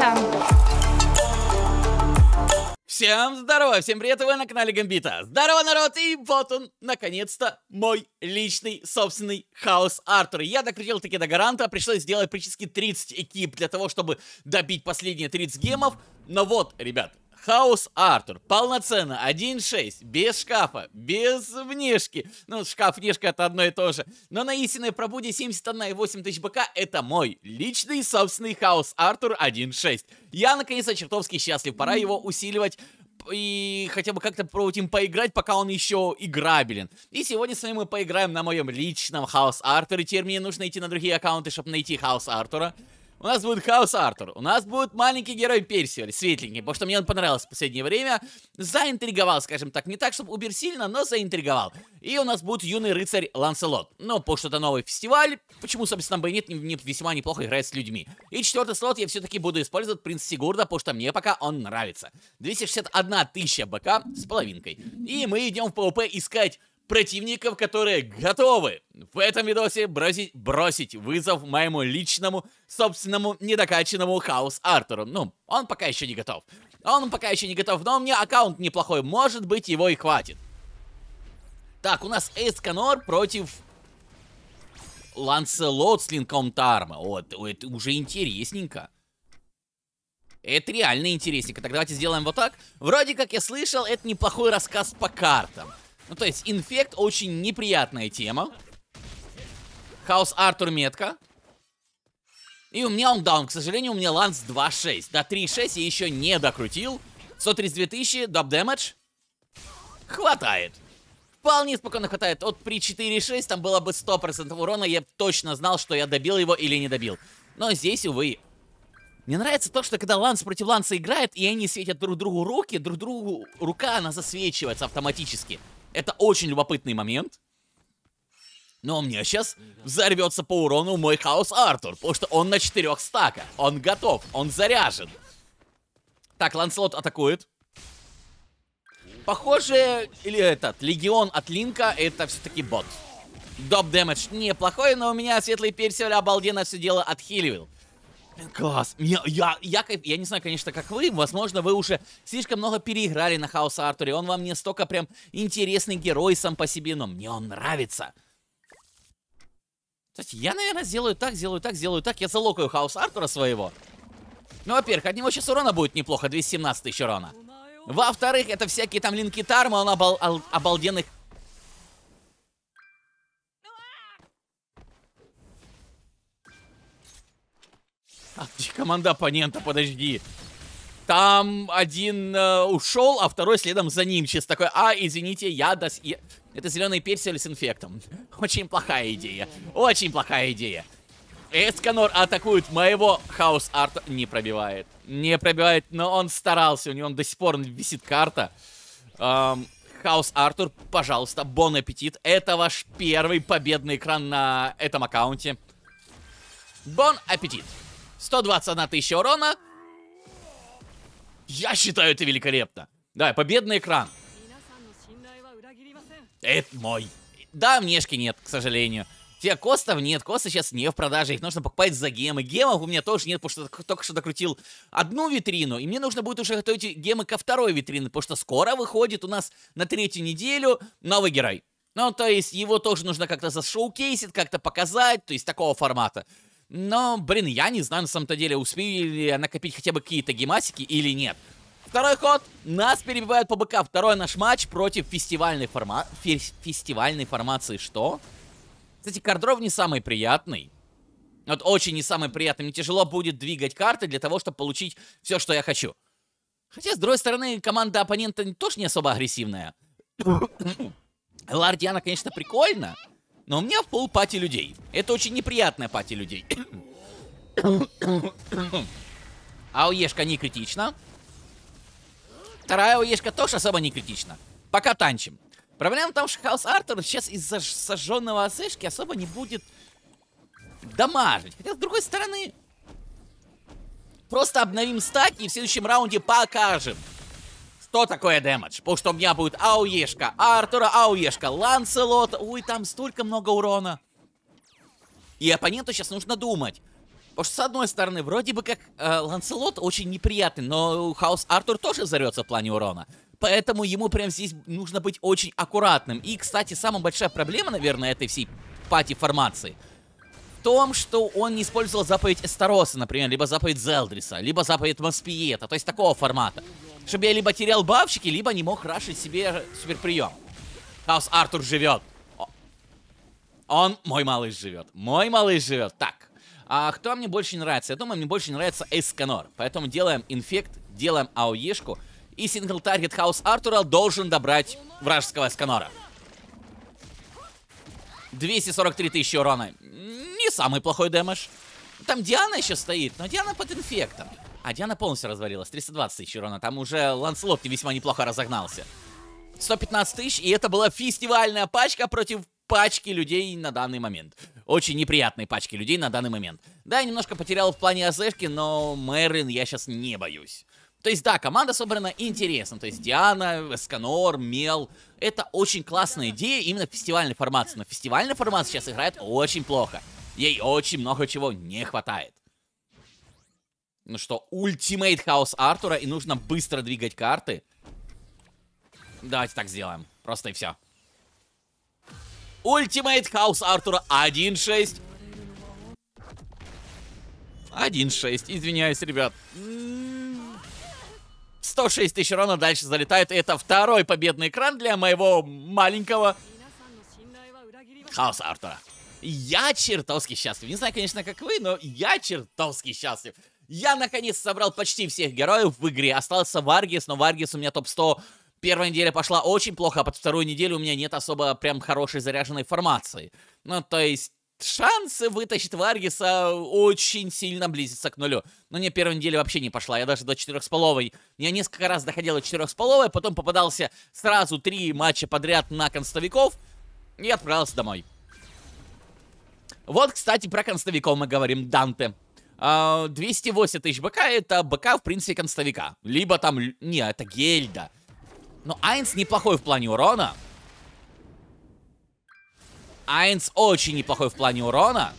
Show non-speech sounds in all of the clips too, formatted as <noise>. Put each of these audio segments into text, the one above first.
Встреча. Всем здорово, всем привет, вы на канале Гамбита. Здорово, народ, и вот он, наконец-то, мой личный, собственный хаос Артур. Я докрутил таки до гаранта, пришлось сделать практически 30 экип для того, чтобы добить последние 30 гемов. Но вот, ребят, Хаус Артур. Полноценно. 1.6. Без шкафа. Без внешки. Ну, шкаф, внешка это одно и то же. Но на истинной пробуде 71,8 тысяч БК это мой личный собственный Хаус Артур 1.6. Я, наконец-то, чертовски счастлив. Пора его усиливать и хотя бы как-то попробовать им поиграть, пока он еще играбелен. И сегодня с вами мы поиграем на моем личном Хаус Артуре. Теперь мне нужно идти на другие аккаунты, чтобы найти Хаус Артура. У нас будет Хаус Артур. У нас будет маленький герой Персиваль, светленький, потому что мне он понравился в последнее время. Заинтриговал, скажем так. Не так, чтобы убер сильно, но заинтриговал. И у нас будет юный рыцарь Ланселот. Ну, по что то новый фестиваль. Почему, собственно, бы нет, не, не, весьма неплохо играет с людьми. И четвертый слот я все-таки буду использовать Принц Сигурда, потому что мне пока он нравится. 261 тысяча БК с половинкой. И мы идем в ПВП искать противников, которые готовы в этом видосе бросить, бросить вызов моему личному, собственному, недокачанному Хаус артуру. Ну, он пока еще не готов. Он пока еще не готов, но у меня аккаунт неплохой, может быть его и хватит. Так, у нас Эсканор против Ланселот с линком Тарма. Вот, это уже интересненько. Это реально интересненько. Так давайте сделаем вот так. Вроде как я слышал, это неплохой рассказ по картам. Ну, то есть, инфект очень неприятная тема. Хаос Артур метка. И у меня он даун. К сожалению, у меня ланс 2.6. До 3.6 я еще не докрутил. 132 тысячи, даб дэмэдж. Хватает. Вполне спокойно хватает. Вот при 4.6 там было бы 100% урона. Я точно знал, что я добил его или не добил. Но здесь, увы. Мне нравится то, что когда ланс против ланса играет, и они светят друг другу руки, друг другу рука, она засвечивается автоматически. Это очень любопытный момент. Но у меня сейчас взорвется по урону мой хаос Артур, потому что он на 4 стака. Он готов, он заряжен. Так, Ланселот атакует. Похоже, или этот, Легион от Линка, это все-таки бот. Доп дэмэдж неплохой, но у меня светлый персиваль обалденно все дело отхиливал. Класс. Я, я, я, я не знаю, конечно, как вы. Возможно, вы уже слишком много переиграли на Хаус Артуре. Он вам не столько прям интересный герой сам по себе, но мне он нравится. Кстати, я, наверное, сделаю так, сделаю так, сделаю так. Я залокаю Хаус Артура своего. Ну, во-первых, от него сейчас урона будет неплохо. 217 тысяч урона. Во-вторых, это всякие там линки Тарма, он обал обалденных А где команда оппонента? Подожди. Там один э, ушел, а второй следом за ним. Сейчас такой, а, извините, я дос... Я... Это зеленый персель с инфектом. <laughs> Очень плохая идея. Очень плохая идея. Эсканор атакует моего хаус-арта. Не пробивает. Не пробивает, но он старался. У него он до сих пор висит карта. Эм, Хаус Артур, пожалуйста, бон аппетит. Это ваш первый победный экран на этом аккаунте. Бон аппетит. 121 тысяча урона. Я считаю это великолепно. Да, победный экран. Это мой. Да, внешки нет, к сожалению. Те костов нет, косты сейчас не в продаже, их нужно покупать за гемы. Гемов у меня тоже нет, потому что только что докрутил одну витрину, и мне нужно будет уже готовить гемы ко второй витрине, потому что скоро выходит у нас на третью неделю новый герой. Ну, то есть его тоже нужно как-то зашоукейсить, как-то показать, то есть такого формата. Но, блин, я не знаю на самом-то деле, успею ли я накопить хотя бы какие-то гемасики или нет. Второй ход. Нас перебивают по БК. Второй наш матч против фестивальной, форма... Фе фестивальной формации. Что? Кстати, кардров не самый приятный. Вот очень не самый приятный. Мне тяжело будет двигать карты для того, чтобы получить все, что я хочу. Хотя, с другой стороны, команда оппонента тоже не особо агрессивная. <coughs> Лардиана, конечно, прикольно. Но у меня в пол пати людей. Это очень неприятная пати людей. <coughs> а уешка не критично. Вторая уешка тоже особо не критично. Пока танчим. Проблема в том, что Хаус Артур сейчас из-за сожженного осышки особо не будет дамажить. Хотя, с другой стороны, просто обновим стаки и в следующем раунде покажем, что такое дэмэдж. Потому что у меня будет Ауешка Артура, Ауешка Ланселот. Ой, там столько много урона. И оппоненту сейчас нужно думать. Потому что, с одной стороны, вроде бы как э, Ланселот очень неприятный, но Хаус Артур тоже взорвется в плане урона. Поэтому ему прям здесь нужно быть очень аккуратным. И, кстати, самая большая проблема, наверное, этой всей пати-формации – в том, что он не использовал заповедь Эстароса, например, либо заповедь Зелдриса, либо заповедь Маспиета, то есть такого формата. Чтобы я либо терял бафчики, либо не мог рашить себе суперприем. Хаус Артур живет. Он, мой малыш, живет. Мой малыш живет. Так. А кто мне больше нравится? Я думаю, мне больше нравится Эсканор. Поэтому делаем инфект, делаем АОЕшку. И сингл таргет Хаус Артура должен добрать вражеского Эсканора. 243 тысячи урона. Не самый плохой дэмэдж. Там Диана еще стоит, но Диана под инфектом. А Диана полностью развалилась. 320 тысяч урона. Там уже Ланслот весьма неплохо разогнался. 115 тысяч, и это была фестивальная пачка против пачки людей на данный момент. Очень неприятные пачки людей на данный момент. Да, я немножко потерял в плане АЗшки, но Мэрин я сейчас не боюсь. То есть, да, команда собрана интересно. То есть, Диана, Эсканор, Мел. Это очень классная идея именно фестивальной формации. Но фестивальная формация сейчас играет очень плохо. Ей очень много чего не хватает. Ну что, ультимейт хаос Артура, и нужно быстро двигать карты. Давайте так сделаем. Просто и все. Ультимейт хаус Артура 1-6. 1-6. Извиняюсь, ребят. 106 тысяч урона дальше залетает. Это второй победный экран для моего маленького хаоса Артура. Я чертовски счастлив. Не знаю, конечно, как вы, но я чертовски счастлив. Я, наконец, собрал почти всех героев в игре. Остался Варгис, но Варгис у меня топ-100 Первая неделя пошла очень плохо, а под вторую неделю у меня нет особо прям хорошей заряженной формации. Ну, то есть, шансы вытащить Варгиса очень сильно близятся к нулю. Но мне первая неделя вообще не пошла, я даже до четырех с половой. Я несколько раз доходил до четырех с половой, потом попадался сразу три матча подряд на констовиков и отправился домой. Вот, кстати, про констовиков мы говорим, Данте. 208 а, тысяч БК это БК, в принципе, конставика Либо там... Не, это Гельда. Но Айнс неплохой в плане урона. Айнс очень неплохой в плане урона.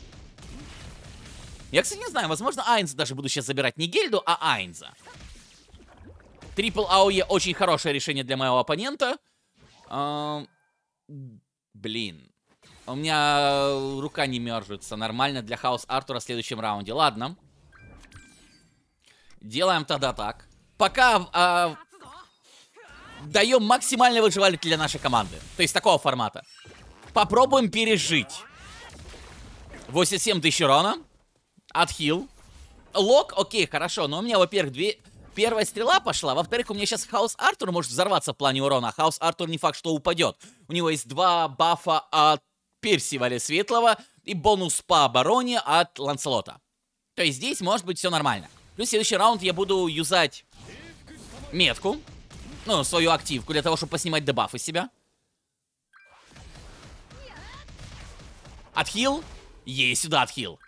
Я, кстати, не знаю, возможно, Айнс даже буду сейчас забирать не Гельду, а Айнса Трипл АОЕ очень хорошее решение для моего оппонента. Эм, блин. У меня э, рука не мержится. Нормально для Хаус Артура в следующем раунде. Ладно. Делаем тогда так. Пока а, даем максимально выживалить для нашей команды. То есть такого формата. Попробуем пережить. 87 тысяч урона. Отхил. Лок, окей, хорошо. Но у меня, во-первых, две... Первая стрела пошла, во-вторых, у меня сейчас Хаус Артур может взорваться в плане урона. А Хаус Артур не факт, что упадет. У него есть два бафа от Вале Светлого и бонус по обороне от Ланселота. То есть здесь может быть все нормально. Плюс следующий раунд я буду юзать метку, ну, свою активку, для того, чтобы поснимать дебаф из себя. Отхил? Ей сюда отхил.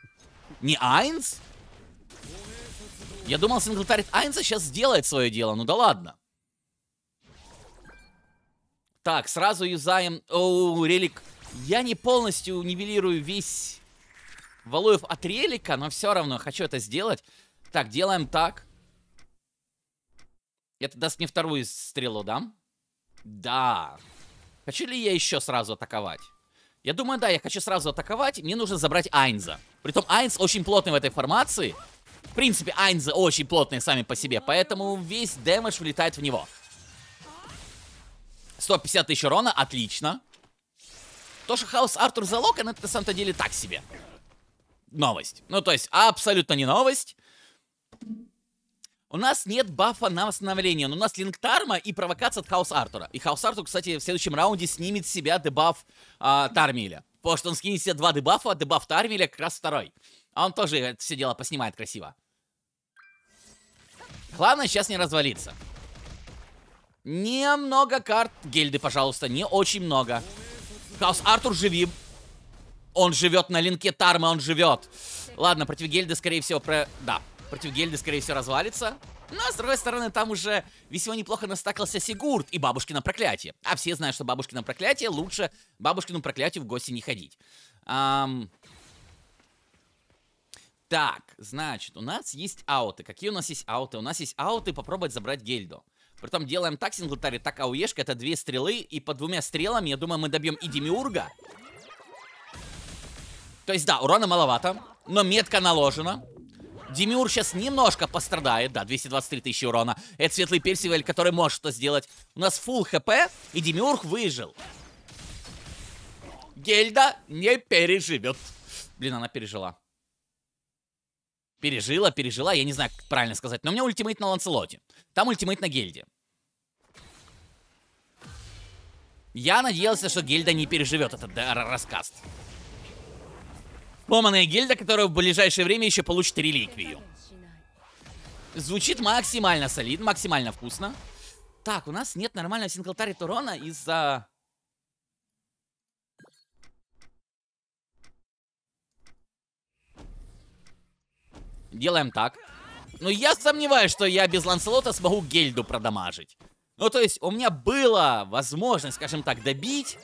Не Айнс? Я думал, синглтарит Айнса сейчас сделает свое дело, ну да ладно. Так, сразу юзаем... Оу, релик я не полностью нивелирую весь Валуев от релика, но все равно хочу это сделать. Так, делаем так. Это даст мне вторую стрелу, да? Да. Хочу ли я еще сразу атаковать? Я думаю, да, я хочу сразу атаковать. Мне нужно забрать Айнза. Притом Айнз очень плотный в этой формации. В принципе, Айнзы очень плотные сами по себе. Поэтому весь дэмэдж влетает в него. 150 тысяч урона, отлично. То, что Хаус Артур залокан, это на самом-то деле так себе. Новость. Ну, то есть, абсолютно не новость. У нас нет бафа на восстановление, но у нас линк и провокация от Хаус Артура. И Хаус Артур, кстати, в следующем раунде снимет с себя дебаф а, Тармиля. Потому что он скинет себе два дебафа, а дебаф Тармиля как раз второй. А он тоже это все дело поснимает красиво. Главное сейчас не развалиться. Немного карт Гельды, пожалуйста, не очень много. Хаус Артур живи. Он живет на линке Тарма, он живет. Ладно, против Гельды, скорее всего, про... Да, против Гельды, скорее всего, развалится. Но, с другой стороны, там уже весьма неплохо настакался Сигурд и бабушкино проклятие. А все знают, что бабушкино проклятие лучше бабушкину проклятию в гости не ходить. Ам... Так, значит, у нас есть ауты. Какие у нас есть ауты? У нас есть ауты попробовать забрать Гельду. Притом делаем так, синглтаре, так ауешка, это две стрелы, и по двумя стрелам, я думаю, мы добьем и Демиурга. То есть, да, урона маловато, но метка наложена. Демиур сейчас немножко пострадает, да, 223 тысячи урона. Это Светлый персиваль, который может что сделать. У нас full хп, и Демиург выжил. Гельда не переживет. Блин, она пережила. Пережила, пережила, я не знаю, как правильно сказать. Но у меня ультимейт на Ланселоте. Там ультимейт на Гельде. Я надеялся, что Гельда не переживет этот э, рассказ. Ломаная гильда, которая в ближайшее время еще получит реликвию. Звучит максимально солидно, максимально вкусно. Так, у нас нет нормального синглтарит урона из-за... Делаем так. Но я сомневаюсь, что я без Ланселота смогу Гельду продамажить. Ну, то есть у меня была возможность, скажем так, добить...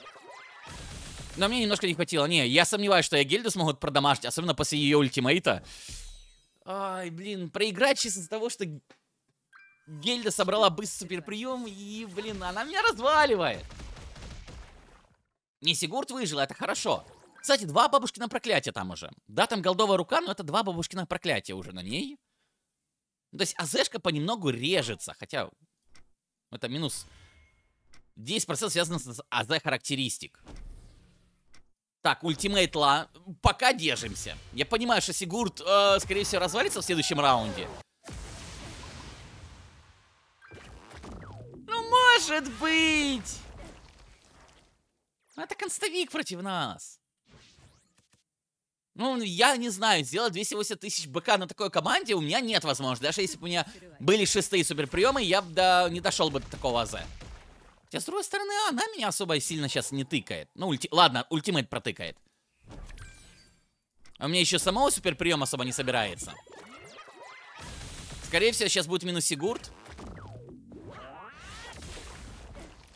Но мне немножко не хватило. Не, я сомневаюсь, что я Гельду смогут продамажить, особенно после ее ультимейта. Ай, блин, проиграть чисто из-за того, что Гельда собрала быстрый суперприем, и, блин, она меня разваливает. Не Сигурд выжил, это хорошо. Кстати, два бабушкина проклятия там уже. Да, там голдовая рука, но это два бабушкина проклятия уже на ней. То есть АЗшка понемногу режется, хотя это минус 10% связано с АЗ характеристик. Так, ультимейт ла. Пока держимся. Я понимаю, что Сигурд, э, скорее всего, развалится в следующем раунде. Ну, может быть! Это констовик против нас. Ну, я не знаю, сделать 280 тысяч БК на такой команде у меня нет возможности. Даже если бы у меня были шестые суперприемы, я бы до... не дошел бы до такого АЗ. Хотя, с другой стороны, она меня особо сильно сейчас не тыкает. Ну, ульти... ладно, ультимейт протыкает. А у меня еще самого суперприема особо не собирается. Скорее всего, сейчас будет минус Сигурд.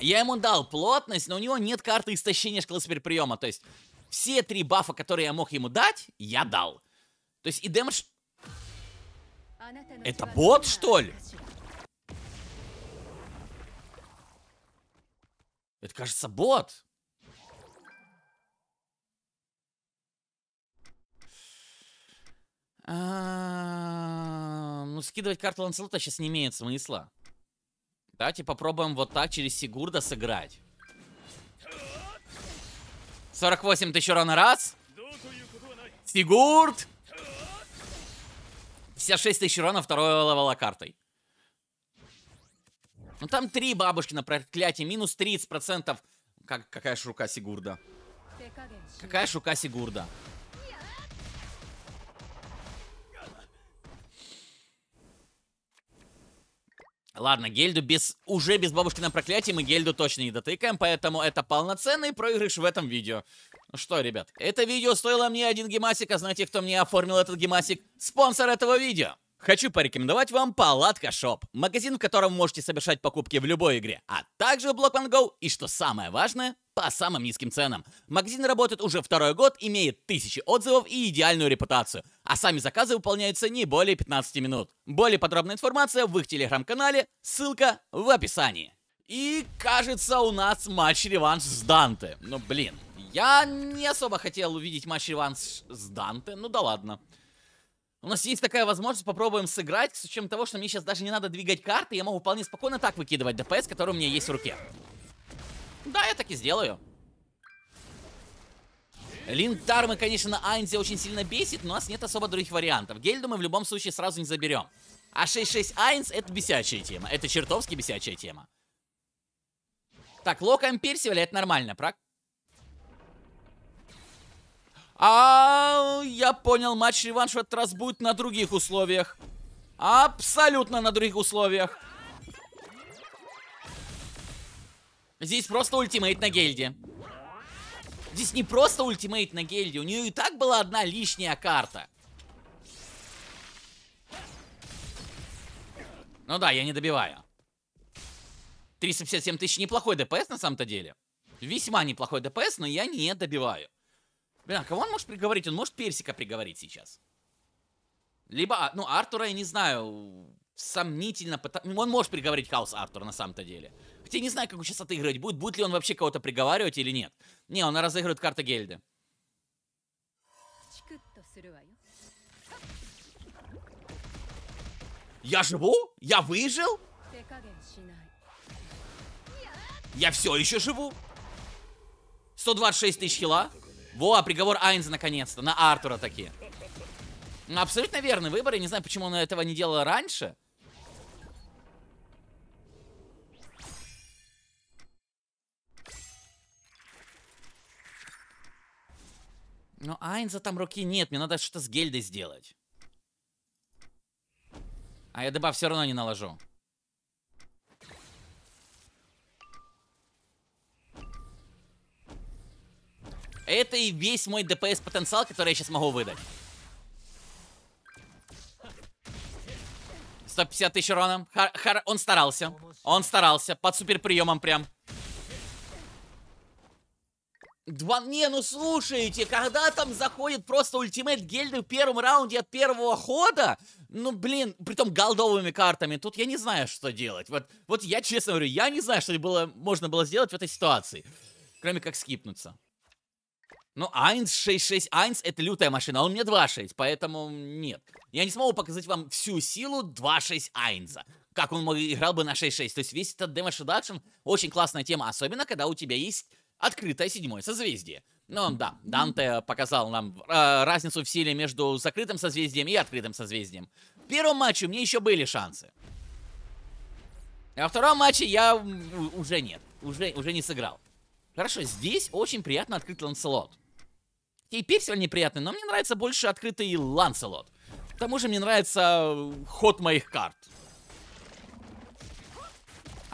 Я ему дал плотность, но у него нет карты истощения шкалы суперприема. То есть все три бафа, которые я мог ему дать, я дал. То есть и дэмэдж... Это бот, что ли? Это, кажется, бот. А -а -а ну, скидывать карту Ланселота сейчас не имеет смысла. Давайте попробуем вот так через Сигурда сыграть. 48 тысяч урона раз. Сигурд. 56 тысяч урона второго левела картой. Ну там три бабушки на проклятие. Минус 30%. Как, какая же рука Сигурда. Какая же рука Сигурда. Ладно, Гельду без, уже без бабушки на проклятии мы Гельду точно не дотыкаем, поэтому это полноценный проигрыш в этом видео. Ну что, ребят, это видео стоило мне один гемасик, а знаете, кто мне оформил этот гемасик? Спонсор этого видео! Хочу порекомендовать вам Палатка Шоп, магазин, в котором можете совершать покупки в любой игре, а также Blockman Go и, что самое важное, по самым низким ценам. Магазин работает уже второй год, имеет тысячи отзывов и идеальную репутацию а сами заказы выполняются не более 15 минут. Более подробная информация в их телеграм-канале, ссылка в описании. И кажется у нас матч-реванш с Данте. Ну блин, я не особо хотел увидеть матч-реванш с Данте, ну да ладно. У нас есть такая возможность, попробуем сыграть, с учетом того, что мне сейчас даже не надо двигать карты, я могу вполне спокойно так выкидывать ДПС, который у меня есть в руке. Да, я так и сделаю. Линтармы, конечно, Айнзи очень сильно бесит, но у нас нет особо других вариантов. Гельду мы в любом случае сразу не заберем. А 6-6 Айнс это бесячая тема. Это чертовски бесячая тема. Так, Локом Персиваля это нормально, прак. А, я понял, матч-реванш в этот раз будет на других условиях. Абсолютно на других условиях. Здесь просто ультимейт на гильде. Здесь не просто ультимейт на гельде, у нее и так была одна лишняя карта. Ну да, я не добиваю. 357 тысяч неплохой ДПС на самом-то деле. Весьма неплохой ДПС, но я не добиваю. Блин, а кого он может приговорить? Он может персика приговорить сейчас. Либо, а, ну, Артура, я не знаю, сомнительно, потому... Он может приговорить хаос Артура на самом-то деле я не знаю, как он сейчас отыгрывать будет. Будет ли он вообще кого-то приговаривать или нет. Не, он разыгрывает карты Гельды. Я живу? Я выжил? Я все еще живу? 126 тысяч хила? Во, а приговор Айнза наконец-то. На Артура такие. Ну, абсолютно верный выбор. Я не знаю, почему он этого не делал раньше. Но ну, а Айнза там руки нет, мне надо что-то с Гельдой сделать. А я дыба все равно не наложу. Это и весь мой ДПС-потенциал, который я сейчас могу выдать. 150 тысяч урона. Хар, хар, он старался. Он старался. Под супер приемом прям. Два... Не, ну слушайте, когда там заходит просто ультимейт гельды в первом раунде от первого хода, ну, блин, при том голдовыми картами, тут я не знаю, что делать. Вот, вот я, честно говорю, я не знаю, что было, можно было сделать в этой ситуации. Кроме как скипнуться. Ну, Айнс 6-6, Айнс это лютая машина, а он мне 2-6, поэтому нет. Я не смогу показать вам всю силу 2-6 Айнса, как он мог играл бы на 6-6. То есть весь этот демо очень классная тема, особенно когда у тебя есть открытое седьмое созвездие. Но ну, да, Данте показал нам э, разницу в силе между закрытым созвездием и открытым созвездием. В первом матче у меня еще были шансы. А во втором матче я уже нет, уже, уже не сыграл. Хорошо, здесь очень приятно открытый Ланселот. Теперь Персиваль неприятный, но мне нравится больше открытый Ланселот. К тому же мне нравится э, ход моих карт.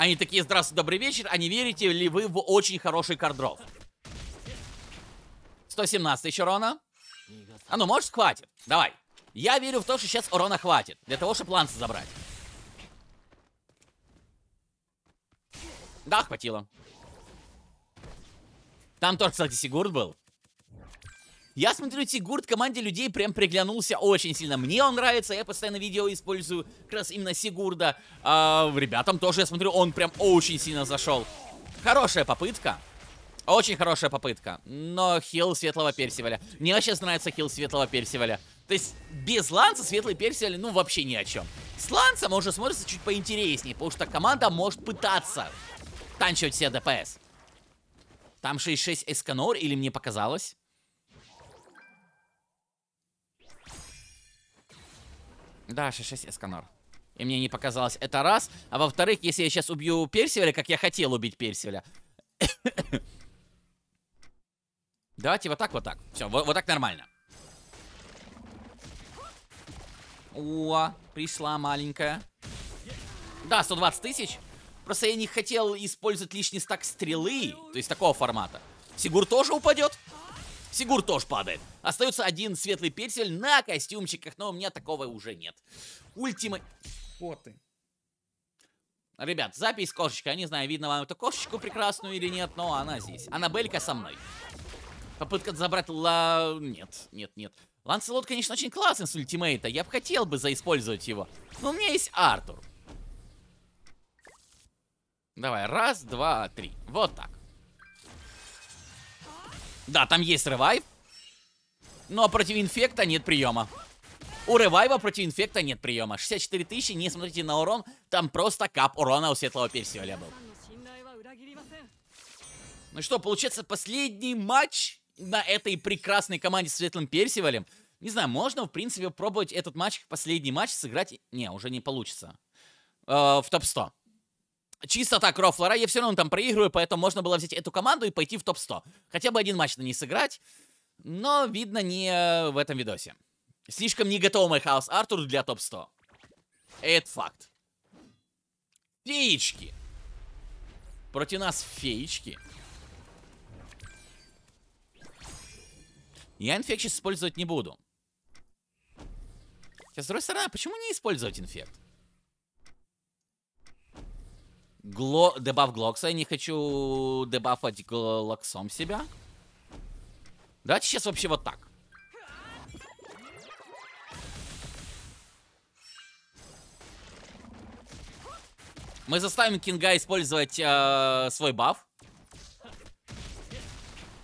Они такие, здравствуйте, добрый вечер, а не верите ли вы в очень хороший кардров? 117 еще урона. А ну, может, хватит? Давай. Я верю в то, что сейчас урона хватит. Для того, чтобы ланса забрать. Да, хватило. Там тоже, кстати, Сигурд был. Я смотрю, Сигурд команде людей прям приглянулся очень сильно. Мне он нравится, я постоянно видео использую как раз именно Сигурда. А, ребятам тоже, я смотрю, он прям очень сильно зашел. Хорошая попытка. Очень хорошая попытка. Но хил Светлого Персиваля. Мне вообще нравится хил Светлого Персиваля. То есть без Ланса Светлый Персиваль, ну, вообще ни о чем. С Лансом уже смотрится чуть поинтереснее, потому что команда может пытаться танчивать все ДПС. Там 6-6 Эсканор, или мне показалось? Да, 6-6 Эсканар. И мне не показалось. Это раз. А во-вторых, если я сейчас убью Персивеля, как я хотел убить Персивеля. <coughs> Давайте вот так, вот так. Все, вот, вот так нормально. О, пришла маленькая. Да, 120 тысяч. Просто я не хотел использовать лишний стак стрелы. То есть такого формата. Сигур тоже упадет. Сигур тоже падает. Остается один светлый персель на костюмчиках, но у меня такого уже нет. Ультима... Вот ты. Ребят, запись кошечка. Я не знаю, видно вам эту кошечку прекрасную или нет, но она здесь. Анабелька со мной. Попытка забрать ла... Нет, нет, нет. Ланселот, конечно, очень классный с ультимейта. Я бы хотел бы заиспользовать его. Но у меня есть Артур. Давай, раз, два, три. Вот так. Да, там есть ревайв. Но против инфекта нет приема. У ревайва против инфекта нет приема. 64 тысячи, не смотрите на урон. Там просто кап урона у светлого персиоля был. Ну что, получается последний матч на этой прекрасной команде с светлым персивалем. Не знаю, можно, в принципе, пробовать этот матч, последний матч, сыграть... Не, уже не получится. Э, в топ-100 чисто так, Ро я все равно там проигрываю, поэтому можно было взять эту команду и пойти в топ-100. Хотя бы один матч на ней сыграть, но видно не э, в этом видосе. Слишком не готов мой хаос Артур для топ-100. Это факт. Феечки. Против нас феечки. Я инфекцию использовать не буду. Хотя, с другой стороны, а почему не использовать инфект? Гло... Дебаф Глокса. Я не хочу дебафать Глоксом себя. Давайте сейчас вообще вот так. Мы заставим Кинга использовать э, свой баф.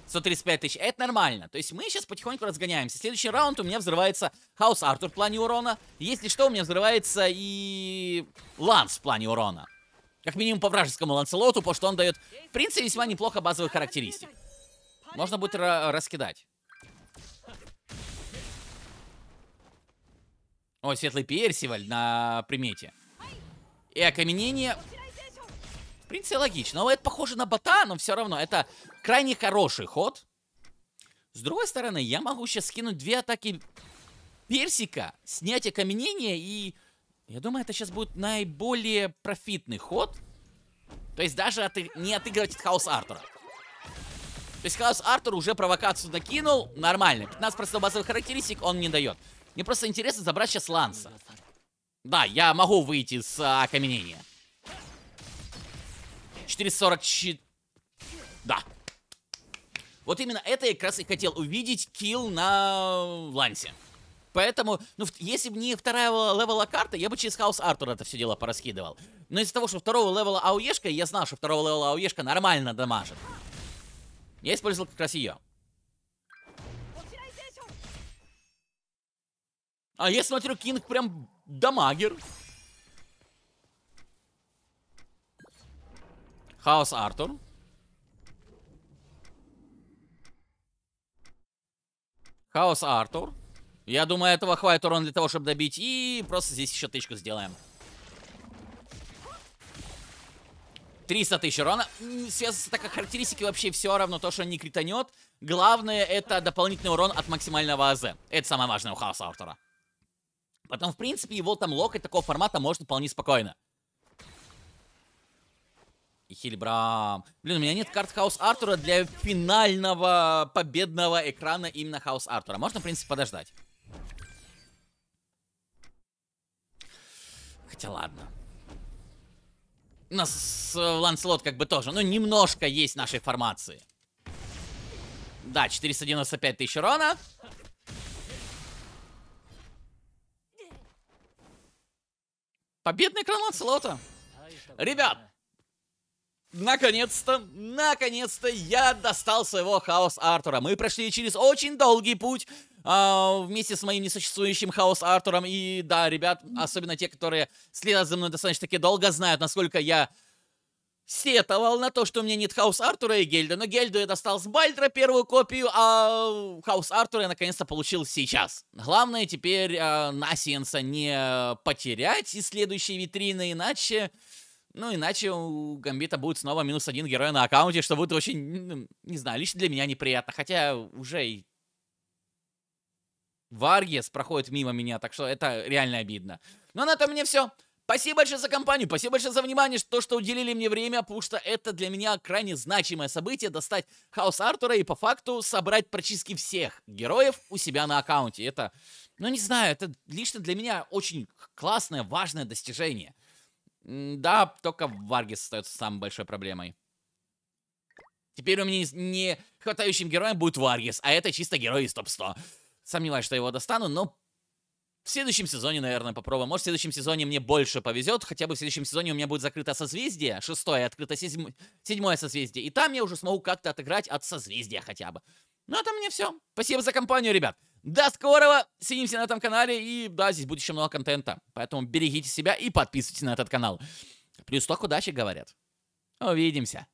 135 тысяч. Это нормально. То есть мы сейчас потихоньку разгоняемся. Следующий раунд у меня взрывается Хаус Артур в плане урона. Если что, у меня взрывается и Ланс в плане урона. Как минимум по вражескому Ланселоту, потому что он дает, в принципе, весьма неплохо базовых характеристик. Можно будет раскидать. О, светлый персиваль на примете. И окаменение... В принципе, логично. Но ну, это похоже на бота, но все равно. Это крайне хороший ход. С другой стороны, я могу сейчас скинуть две атаки персика, снять окаменение и я думаю, это сейчас будет наиболее профитный ход. То есть даже оты не отыгрывать от Хаус Артура. То есть Хаус Артур уже провокацию накинул, нормально. 15% базовых характеристик он не дает. Мне просто интересно забрать сейчас Ланса. Да, я могу выйти с а, окаменения. 444... Да. Вот именно это я как раз и хотел увидеть килл на э, Лансе. Поэтому, ну, если бы не вторая левела карта, я бы через хаос Артур это все дело пораскидывал. Но из-за того, что второго левела АУЕшка, я знал, что второго левела АУЕшка нормально дамажит. Я использовал как раз ее. А я смотрю, Кинг прям дамагер. Хаос Артур. Хаос Артур. Я думаю, этого хватит урона для того, чтобы добить. И просто здесь еще тычку сделаем. 300 тысяч урона. Связано с атакой характеристики вообще все равно то, что он не кританет. Главное, это дополнительный урон от максимального АЗ. Это самое важное у хаоса Артура. Потом, в принципе, его там локоть такого формата можно вполне спокойно. И Хильбрам. Блин, у меня нет карт Хаус Артура для финального победного экрана именно Хаус Артура. Можно, в принципе, подождать. Хотя ладно. У нас с э, Ланселот как бы тоже, ну, немножко есть нашей формации. Да, 495 тысяч урона. Победный кран Ланселота. Ребят, наконец-то, наконец-то я достал своего хаос Артура. Мы прошли через очень долгий путь, а, вместе с моим несуществующим Хаос Артуром. И да, ребят, особенно те, которые следят за мной достаточно таки долго, знают, насколько я сетовал на то, что у меня нет Хаус Артура и Гельда, но Гельду я достал с Бальдра первую копию, а Хаус Артура я наконец-то получил сейчас. Главное теперь э, Насиенса не потерять из следующей витрины, иначе... Ну, иначе у Гамбита будет снова минус один героя на аккаунте, что будет очень, не знаю, лично для меня неприятно. Хотя уже и Варгес проходит мимо меня, так что это реально обидно. Но на этом мне все. Спасибо большое за компанию, спасибо большое за внимание, что, что уделили мне время, потому что это для меня крайне значимое событие, достать Хаос Артура и по факту собрать практически всех героев у себя на аккаунте. Это, ну не знаю, это лично для меня очень классное, важное достижение. Да, только Варгис остается самой большой проблемой. Теперь у меня не хватающим героем будет Варгис, а это чисто герой из топ-100. Сомневаюсь, что его достану, но в следующем сезоне, наверное, попробую. Может, в следующем сезоне мне больше повезет. Хотя бы в следующем сезоне у меня будет закрыто созвездие. Шестое открыто седьмое седьмое созвездие. И там я уже смогу как-то отыграть от созвездия хотя бы. Ну, это а мне все. Спасибо за компанию, ребят. До скорого. Сидимся на этом канале. И да, здесь будет еще много контента. Поэтому берегите себя и подписывайтесь на этот канал. Плюс только удачи, говорят. Увидимся.